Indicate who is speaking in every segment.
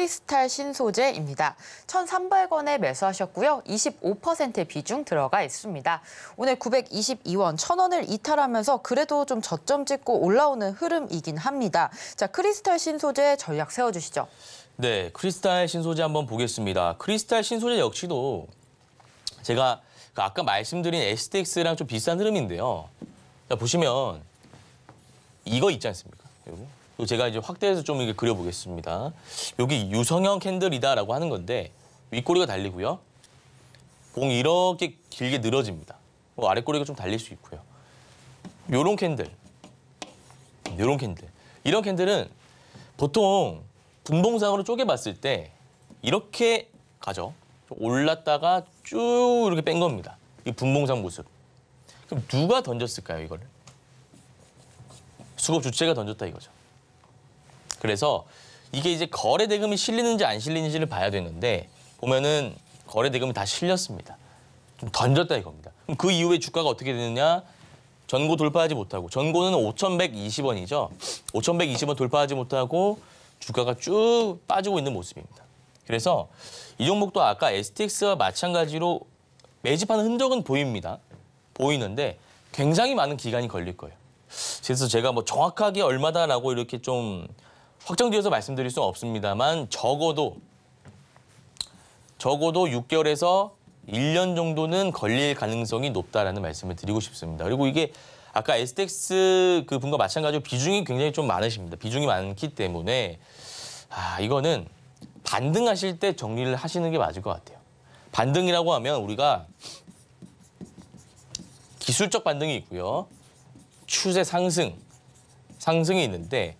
Speaker 1: 크리스탈 신소재입니다. 1,300원에 매수하셨고요. 25%의 비중 들어가 있습니다. 오늘 922원, 1,000원을 이탈하면서 그래도 좀 저점 찍고 올라오는 흐름이긴 합니다. 자, 크리스탈 신소재 전략 세워주시죠.
Speaker 2: 네, 크리스탈 신소재 한번 보겠습니다. 크리스탈 신소재 역시도 제가 그 아까 말씀드린 STX랑 좀 비슷한 흐름인데요. 자, 보시면 이거 있지 않습니까? 요거. 그리 제가 이제 확대해서 좀이게 그려보겠습니다. 여기 유성형 캔들이다라고 하는 건데 윗꼬리가 달리고요. 봉 이렇게 길게 늘어집니다. 뭐 아랫꼬리가 좀 달릴 수 있고요. 요런 캔들, 요런 캔들. 이런 캔들은 보통 분봉상으로 쪼개봤을 때 이렇게 가죠. 올랐다가 쭉 이렇게 뺀 겁니다. 이 분봉상 모습. 그럼 누가 던졌을까요, 이거 수급 주체가 던졌다 이거죠. 그래서 이게 이제 거래 대금이 실리는지 안 실리는지를 봐야 되는데 보면은 거래 대금이 다 실렸습니다. 좀 던졌다 이겁니다. 그럼 그 이후에 주가가 어떻게 되느냐? 전고 돌파하지 못하고 전고는 5,120원이죠. 5,120원 돌파하지 못하고 주가가 쭉 빠지고 있는 모습입니다. 그래서 이 종목도 아까 STX와 마찬가지로 매집하는 흔적은 보입니다. 보이는데 굉장히 많은 기간이 걸릴 거예요. 그래서 제가 뭐 정확하게 얼마다라고 이렇게 좀 확정되어서 말씀드릴 수는 없습니다만 적어도 적어도 6개월에서 1년 정도는 걸릴 가능성이 높다라는 말씀을 드리고 싶습니다. 그리고 이게 아까 에스텍스 그 분과 마찬가지로 비중이 굉장히 좀 많으십니다. 비중이 많기 때문에 아 이거는 반등하실 때 정리를 하시는 게 맞을 것 같아요. 반등이라고 하면 우리가 기술적 반등이 있고요. 추세 상승, 상승이 있는데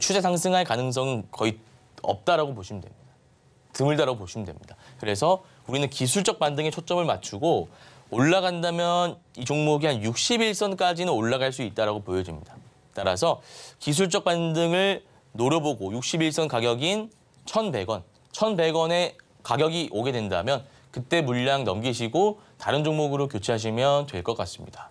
Speaker 2: 추세 상승할 가능성은 거의 없다라고 보시면 됩니다. 드물다라고 보시면 됩니다. 그래서 우리는 기술적 반등에 초점을 맞추고 올라간다면 이 종목이 한 60일선까지는 올라갈 수 있다라고 보여집니다. 따라서 기술적 반등을 노려보고 60일선 가격인 1,100원, 1,100원의 가격이 오게 된다면 그때 물량 넘기시고 다른 종목으로 교체하시면 될 것 같습니다.